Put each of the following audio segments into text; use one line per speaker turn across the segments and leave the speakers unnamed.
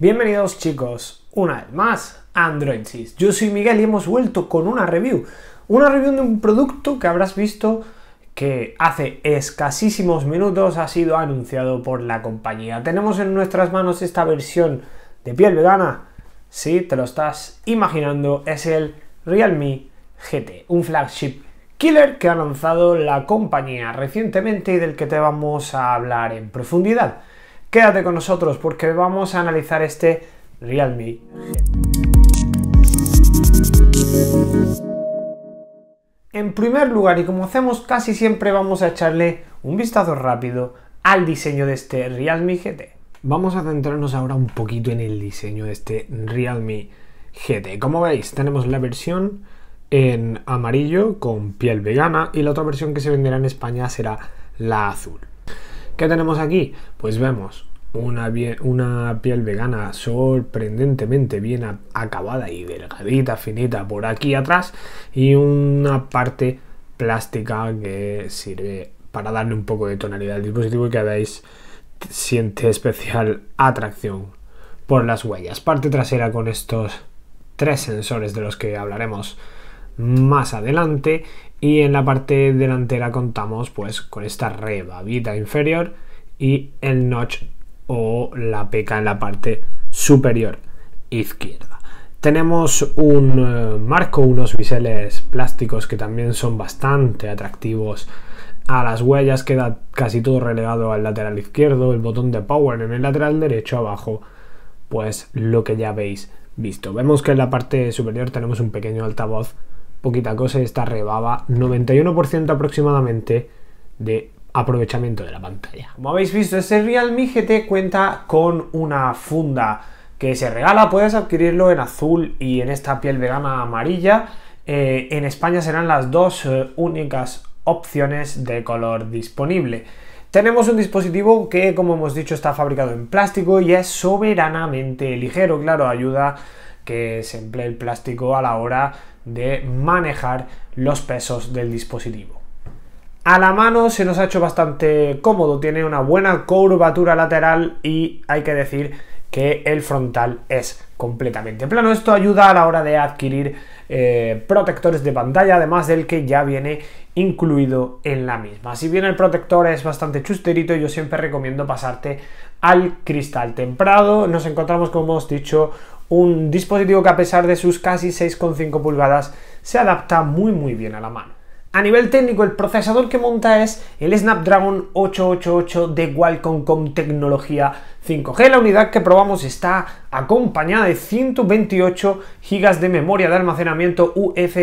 Bienvenidos chicos, una vez más a Android Yo soy Miguel y hemos vuelto con una review. Una review de un producto que habrás visto que hace escasísimos minutos ha sido anunciado por la compañía. Tenemos en nuestras manos esta versión de piel vegana. Si te lo estás imaginando, es el Realme GT, un flagship killer que ha lanzado la compañía recientemente y del que te vamos a hablar en profundidad. Quédate con nosotros porque vamos a analizar este Realme. En primer lugar, y como hacemos casi siempre, vamos a echarle un vistazo rápido al diseño de este Realme GT. Vamos a centrarnos ahora un poquito en el diseño de este Realme GT. Como veis, tenemos la versión en amarillo con piel vegana y la otra versión que se venderá en España será la azul. ¿Qué tenemos aquí? Pues vemos una, piel vegana sorprendentemente bien acabada y delgadita, finita por aquí atrás y una parte plástica que sirve para darle un poco de tonalidad al dispositivo y que veis siente especial atracción por las huellas. Parte trasera con estos tres sensores de los que hablaremos más adelante y en la parte delantera contamos pues con esta rebabita inferior y el notch o la peca en la parte superior izquierda. Tenemos un eh, marco, unos biseles plásticos que también son bastante atractivos a las huellas, queda casi todo relegado al lateral izquierdo, el botón de power en el lateral derecho abajo, pues lo que ya habéis visto. Vemos que en la parte superior tenemos un pequeño altavoz poquita cosa esta rebaba 91% aproximadamente de aprovechamiento de la pantalla. Como habéis visto, este Realme GT cuenta con una funda que se regala, puedes adquirirlo en azul y en esta piel vegana amarilla. Eh, en España serán las dos eh, únicas opciones de color disponible. Tenemos un dispositivo que, como hemos dicho, está fabricado en plástico y es soberanamente ligero. Claro, ayuda que se emplee el plástico a la hora de manejar los pesos del dispositivo. A la mano se nos ha hecho bastante cómodo, tiene una buena curvatura lateral y hay que decir que el frontal es completamente plano. Esto ayuda a la hora de adquirir eh, protectores de pantalla, además del que ya viene incluido en la misma. Si bien el protector es bastante chusterito, yo siempre recomiendo pasarte al cristal temprado. Nos encontramos, como hemos dicho, un dispositivo que a pesar de sus casi 6,5 pulgadas se adapta muy muy bien a la mano. A nivel técnico, el procesador que monta es el Snapdragon 888 de Qualcomm con tecnología 5G. La unidad que probamos está acompañada de 128 GB de memoria de almacenamiento UFS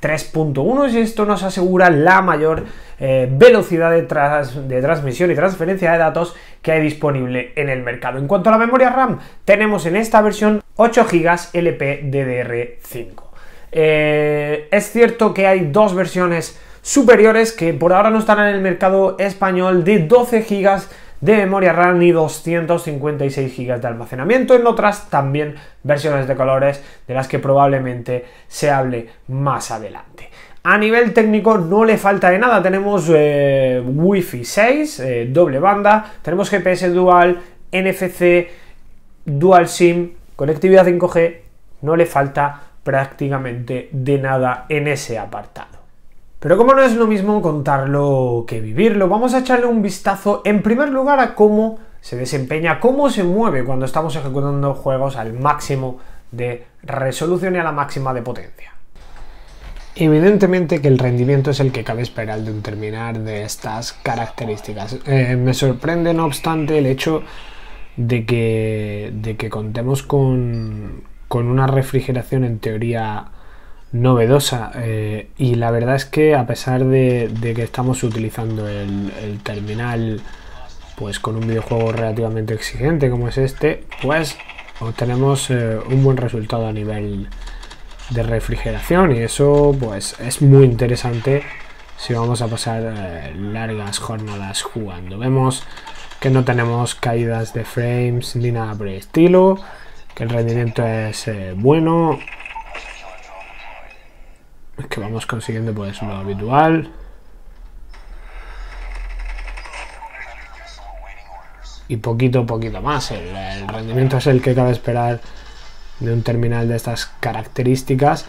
3.1 y esto nos asegura la mayor eh, velocidad de, de, transmisión y transferencia de datos que hay disponible en el mercado. En cuanto a la memoria RAM, tenemos en esta versión 8 GB LPDDR5. Eh, es cierto que hay dos versiones superiores que por ahora no están en el mercado español de 12 GB de memoria RAM y 256 GB de almacenamiento. En otras también versiones de colores de las que probablemente se hable más adelante. A nivel técnico no le falta de nada, tenemos eh, Wi-Fi 6, eh, doble banda, tenemos GPS dual, NFC, dual SIM, conectividad 5G, no le falta prácticamente de nada en ese apartado. Pero como no es lo mismo contarlo que vivirlo, vamos a echarle un vistazo en primer lugar a cómo se desempeña, cómo se mueve cuando estamos ejecutando juegos al máximo de resolución y a la máxima de potencia. Evidentemente que el rendimiento es el que cabe esperar de un terminar de estas características. Eh, me sorprende no obstante el hecho de que, de que contemos con, con una refrigeración en teoría novedosa eh, y la verdad es que a pesar de, que estamos utilizando el, terminal pues con un videojuego relativamente exigente como es este pues obtenemos eh, un buen resultado a nivel de refrigeración y eso pues es muy interesante si vamos a pasar eh, largas jornadas jugando vemos que no tenemos caídas de frames ni nada por el estilo el rendimiento es eh, bueno, que vamos consiguiendo pues lo habitual. Y poquito poquito más, el rendimiento es el que cabe esperar de un terminal de estas características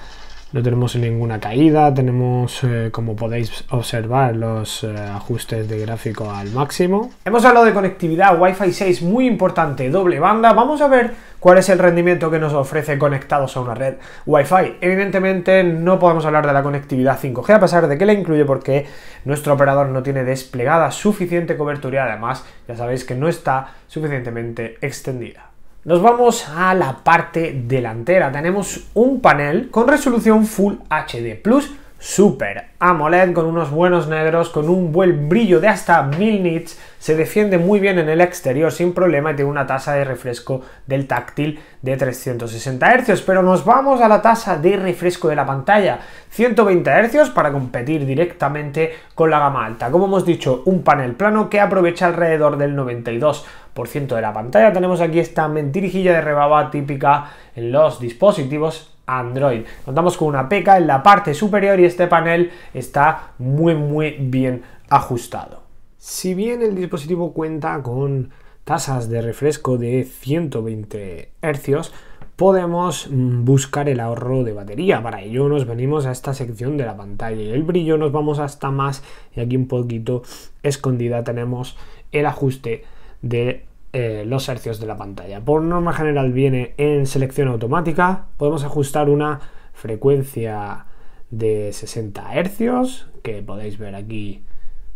no tenemos ninguna caída, tenemos eh, como podéis observar los eh, ajustes de gráfico al máximo. Hemos hablado de conectividad Wi-Fi 6 muy importante, doble banda, vamos a ver cuál es el rendimiento que nos ofrece conectados a una red Wi-Fi. Evidentemente no podemos hablar de la conectividad 5G a pesar de que la incluye porque nuestro operador no tiene desplegada suficiente cobertura y además ya sabéis que no está suficientemente extendida. Nos vamos a la parte delantera. Tenemos un panel con resolución Full HD Plus Super AMOLED con unos buenos negros, con un buen brillo de hasta 1000 nits, se defiende muy bien en el exterior sin problema y tiene una tasa de refresco del táctil de 360 Hz. Pero nos vamos a la tasa de refresco de la pantalla, 120 Hz para competir directamente con la gama alta. Como hemos dicho, un panel plano que aprovecha alrededor del 92% de la pantalla. Tenemos aquí esta mentirijilla de rebaba típica en los dispositivos Android. Contamos con una peca en la parte superior y este panel está muy muy bien ajustado. Si bien el dispositivo cuenta con tasas de refresco de 120 Hz, podemos buscar el ahorro de batería. Para ello nos venimos a esta sección de la pantalla y el brillo nos vamos hasta más y aquí un poquito escondida tenemos el ajuste de eh, los hercios de la pantalla. Por norma general viene en selección automática. Podemos ajustar una frecuencia de 60 hercios que podéis ver aquí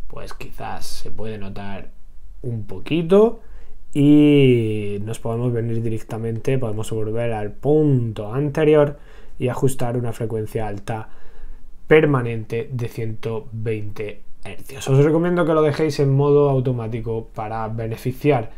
pues quizás se puede notar un poquito y nos podemos venir directamente podemos volver al punto anterior y ajustar una frecuencia alta permanente de 120 hercios os recomiendo que lo dejéis en modo automático para beneficiar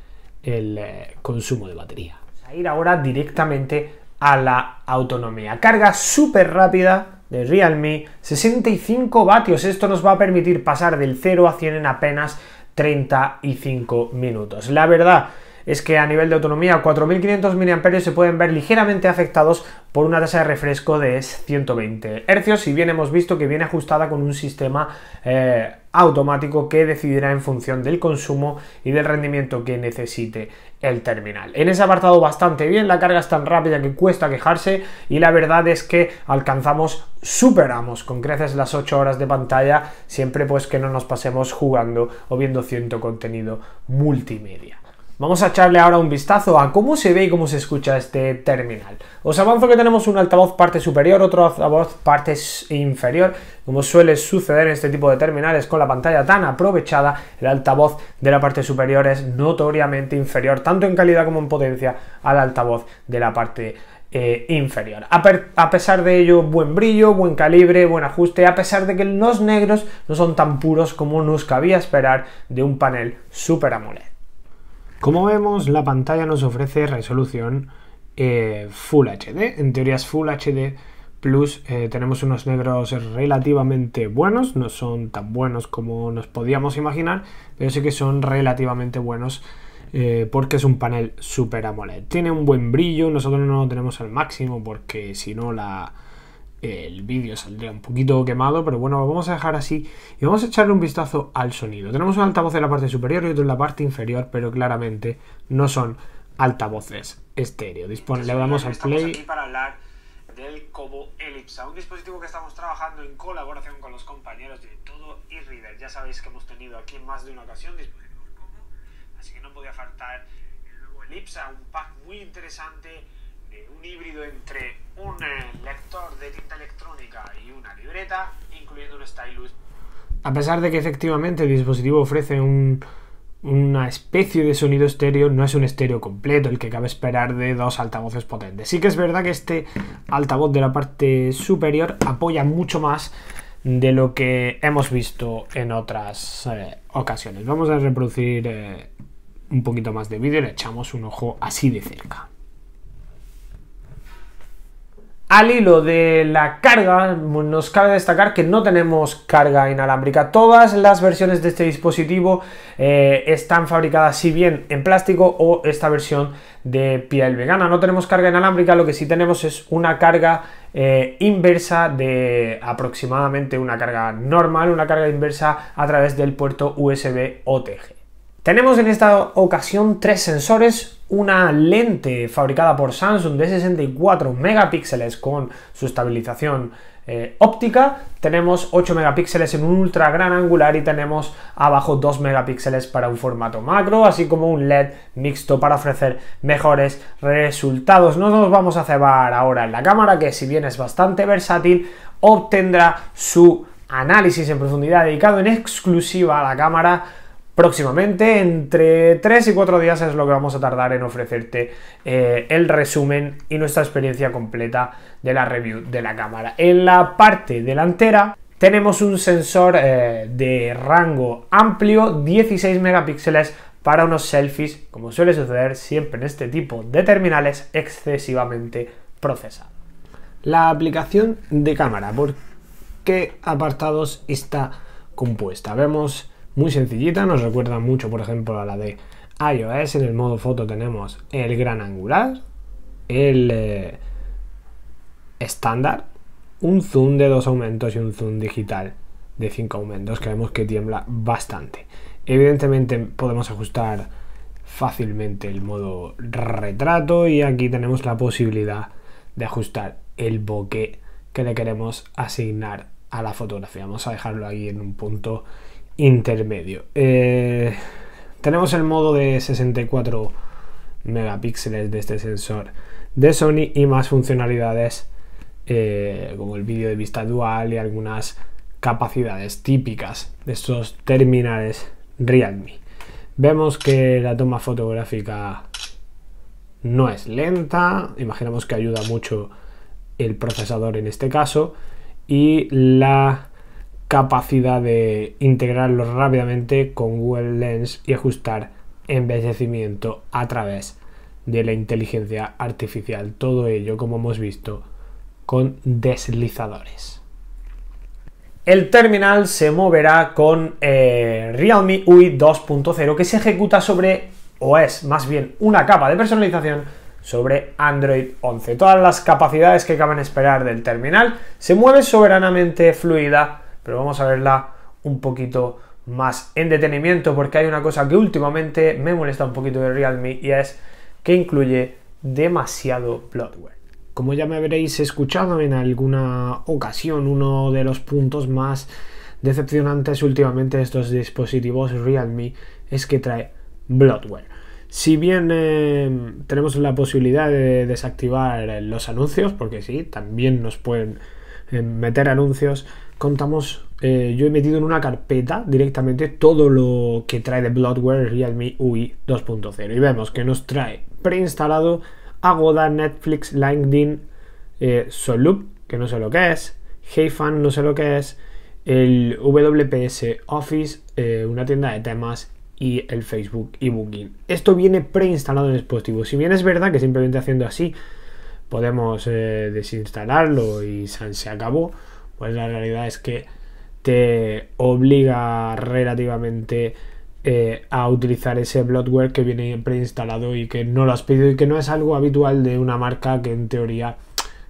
el eh, consumo de batería. Vamos a ir ahora directamente a la autonomía. Carga súper rápida de Realme, 65 vatios. Esto nos va a permitir pasar del 0 a 100 en apenas 35 minutos. La verdad es que a nivel de autonomía 4.500 mAh se pueden ver ligeramente afectados por una tasa de refresco de 120 Hz, si bien hemos visto que viene ajustada con un sistema eh, automático que decidirá en función del consumo y del rendimiento que necesite el terminal. En ese apartado bastante bien, la carga es tan rápida que cuesta quejarse y la verdad es que alcanzamos, superamos con creces las 8 horas de pantalla, siempre pues que no nos pasemos jugando o viendo cierto contenido multimedia. Vamos a echarle ahora un vistazo a cómo se ve y cómo se escucha este terminal. Os avanzo que tenemos un altavoz parte superior, otro altavoz parte inferior. Como suele suceder en este tipo de terminales con la pantalla tan aprovechada, el altavoz de la parte superior es notoriamente inferior, tanto en calidad como en potencia, al altavoz de la parte eh, inferior. A, pesar de ello, buen brillo, buen calibre, buen ajuste, a pesar de que los negros no son tan puros como nos cabía esperar de un panel Super AMOLED. Como vemos, la pantalla nos ofrece resolución eh, Full HD. En teoría es Full HD Plus. Eh, tenemos unos negros relativamente buenos. No son tan buenos como nos podíamos imaginar, pero sí que son relativamente buenos. Eh, porque es un panel Super AMOLED. Tiene un buen brillo, nosotros no lo tenemos al máximo porque si no la, el vídeo saldría un poquito quemado, pero bueno, lo vamos a dejar así y vamos a echarle un vistazo al sonido. Tenemos un altavoz en la parte superior y otro en la parte inferior, pero claramente no son altavoces estéreo. Dispone, le damos al play. Aquí para hablar del Cobo Elipsa, un dispositivo que estamos trabajando en colaboración con los compañeros de Todo y Ya sabéis que hemos tenido aquí en más de una ocasión dispositivos Cobo, así que no podía faltar el nuevo Elipsa, un pack muy interesante eh, un híbrido entre un eh, lector de tinta electrónica y una libreta, incluyendo un stylus. A pesar de que efectivamente el dispositivo ofrece una especie de sonido estéreo, no es un estéreo completo el que cabe esperar de dos altavoces potentes. Sí que es verdad que este altavoz de la parte superior apoya mucho más de lo que hemos visto en otras eh, ocasiones. Vamos a reproducir un poquito más de vídeo y le echamos un ojo así de cerca. Al hilo de la carga, nos cabe destacar que no tenemos carga inalámbrica. Todas las versiones de este dispositivo eh, están fabricadas si bien en plástico o esta versión de piel vegana. No tenemos carga inalámbrica, lo que sí tenemos es una carga eh, inversa de aproximadamente una carga normal, una carga inversa a través del puerto USB OTG. Tenemos en esta ocasión tres sensores, una lente fabricada por Samsung de 64 megapíxeles con su estabilización eh, óptica, tenemos 8 megapíxeles en un ultra gran angular y tenemos abajo 2 megapíxeles para un formato macro, así como un LED mixto para ofrecer mejores resultados. No nos vamos a cebar ahora en la cámara, que si bien es bastante versátil, obtendrá su análisis en profundidad dedicado en exclusiva a la cámara próximamente. Entre 3 y 4 días es lo que vamos a tardar en ofrecerte eh, el resumen y nuestra experiencia completa de la review de la cámara. En la parte delantera tenemos un sensor eh, de rango amplio, 16 megapíxeles para unos selfies, como suele suceder siempre en este tipo de terminales, excesivamente procesado. La aplicación de cámara, ¿por qué apartados está compuesta? Vemos muy sencillita, nos recuerda mucho, por ejemplo, a la de iOS. En el modo foto tenemos el gran angular, el eh, estándar, un zoom de dos aumentos y un zoom digital de cinco aumentos que vemos que tiembla bastante. Evidentemente podemos ajustar fácilmente el modo retrato y aquí tenemos la posibilidad de ajustar el bokeh que le queremos asignar a la fotografía. Vamos a dejarlo ahí en un punto intermedio. Eh, tenemos el modo de 64 megapíxeles de este sensor de Sony y más funcionalidades eh, como el vídeo de vista dual y algunas capacidades típicas de estos terminales Realme. Vemos que la toma fotográfica no es lenta, imaginamos que ayuda mucho el procesador en este caso y la capacidad de integrarlo rápidamente con Google Lens y ajustar envejecimiento a través de la inteligencia artificial. Todo ello, como hemos visto, con deslizadores. El terminal se moverá con eh, Realme UI 2.0 que se ejecuta sobre, o es más bien una capa de personalización sobre Android 11. Todas las capacidades que caben esperar del terminal se mueven soberanamente fluida pero vamos a verla un poquito más en detenimiento porque hay una cosa que últimamente me molesta un poquito de Realme y es que incluye demasiado bloatware. Como ya me habréis escuchado en alguna ocasión, uno de los puntos más decepcionantes últimamente de estos dispositivos Realme es que trae bloatware. Si bien eh, tenemos la posibilidad de desactivar los anuncios, porque sí, también nos pueden eh, meter anuncios, contamos, eh, yo he metido en una carpeta directamente todo lo que trae de Bloodware Realme UI 2.0 y vemos que nos trae preinstalado Agoda, Netflix, LinkedIn, eh, Solup, que no sé lo que es, Heyfan, no sé lo que es, el WPS Office, eh, una tienda de temas y el Facebook Booking Esto viene preinstalado en el dispositivo. Si bien es verdad que simplemente haciendo así podemos eh, desinstalarlo y se acabó, pues la realidad es que te obliga relativamente eh, a utilizar ese bloodware que viene preinstalado y que no lo has pedido y que no es algo habitual de una marca que en teoría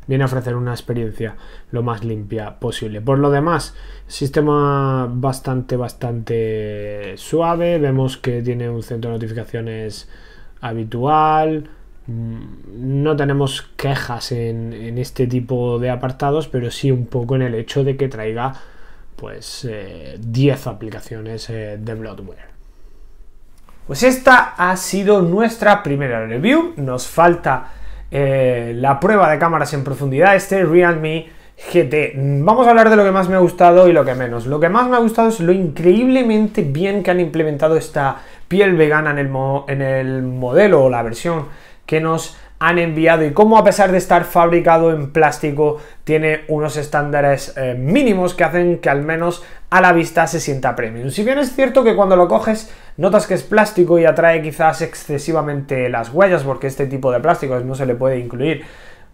viene a ofrecer una experiencia lo más limpia posible. Por lo demás, sistema bastante, bastante suave. Vemos que tiene un centro de notificaciones habitual. Mm, no tenemos quejas en, este tipo de apartados, pero sí un poco en el hecho de que traiga pues 10 eh, aplicaciones eh, de Bloodware. Pues esta ha sido nuestra primera review. Nos falta eh, la prueba de cámaras en profundidad, este Realme GT. Vamos a hablar de lo que más me ha gustado y lo que menos. Lo que más me ha gustado es lo increíblemente bien que han implementado esta piel vegana en el, en el modelo o la versión que nos han enviado y cómo a pesar de estar fabricado en plástico tiene unos estándares eh, mínimos que hacen que al menos a la vista se sienta premium. Si bien es cierto que cuando lo coges notas que es plástico y atrae quizás excesivamente las huellas porque este tipo de plásticos no se le puede incluir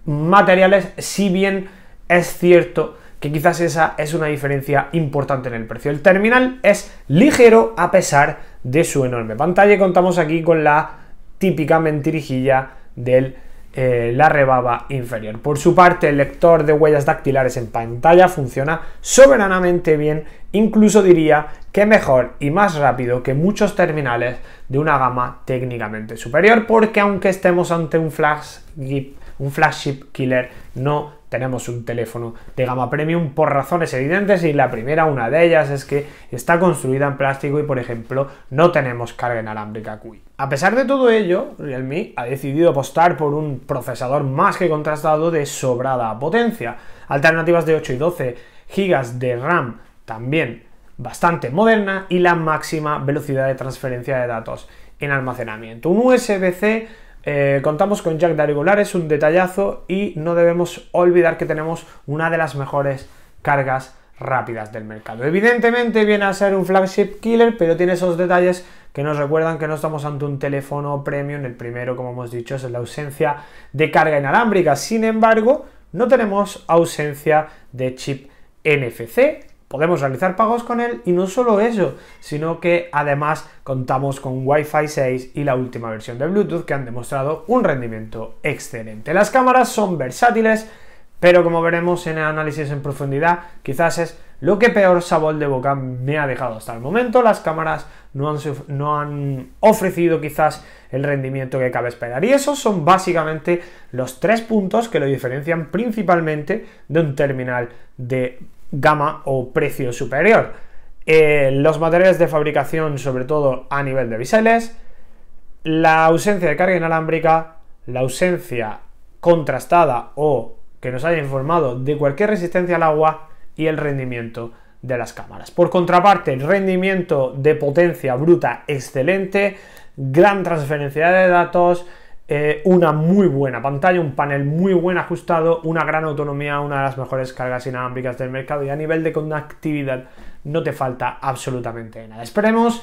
materiales, si bien es cierto que quizás esa es una diferencia importante en el precio. El terminal es ligero a pesar de su enorme pantalla y contamos aquí con la típicamente mentirijilla de eh, la rebaba inferior. Por su parte, el lector de huellas dactilares en pantalla funciona soberanamente bien, incluso diría que mejor y más rápido que muchos terminales de una gama técnicamente superior, porque aunque estemos ante un flagship, un flagship killer, no tenemos un teléfono de gama premium por razones evidentes y la primera, una de ellas, es que está construida en plástico y por ejemplo no tenemos carga inalámbrica QI. A pesar de todo ello, Realme ha decidido apostar por un procesador más que contrastado de sobrada potencia, alternativas de 8 y 12 GB de RAM también bastante moderna y la máxima velocidad de transferencia de datos en almacenamiento. Un USB-C eh, contamos con jack de es un detallazo y no debemos olvidar que tenemos una de las mejores cargas rápidas del mercado. Evidentemente viene a ser un flagship killer, pero tiene esos detalles que nos recuerdan que no estamos ante un teléfono premium. El primero, como hemos dicho, es la ausencia de carga inalámbrica. Sin embargo, no tenemos ausencia de chip NFC podemos realizar pagos con él y no solo eso, sino que además contamos con Wi-Fi 6 y la última versión de Bluetooth que han demostrado un rendimiento excelente. Las cámaras son versátiles, pero como veremos en el análisis en profundidad, quizás es lo que peor sabor de boca me ha dejado hasta el momento. Las cámaras no han, no han ofrecido quizás el rendimiento que cabe esperar. Y esos son básicamente los tres puntos que lo diferencian principalmente de un terminal de gama o precio superior. Eh, los materiales de fabricación, sobre todo a nivel de biseles, la ausencia de carga inalámbrica, la ausencia contrastada o que nos haya informado de cualquier resistencia al agua y el rendimiento de las cámaras. Por contraparte, el rendimiento de potencia bruta excelente, gran transferencia de datos, eh, una muy buena pantalla, un panel muy buen ajustado, una gran autonomía, una de las mejores cargas inámbricas del mercado y a nivel de conectividad no te falta absolutamente nada. Esperemos,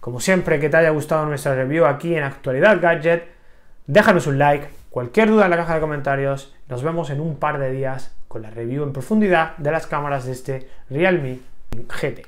como siempre, que te haya gustado nuestra review aquí en Actualidad Gadget. Déjanos un like, cualquier duda en la caja de comentarios. Nos vemos en un par de días con la review en profundidad de las cámaras de este Realme GT.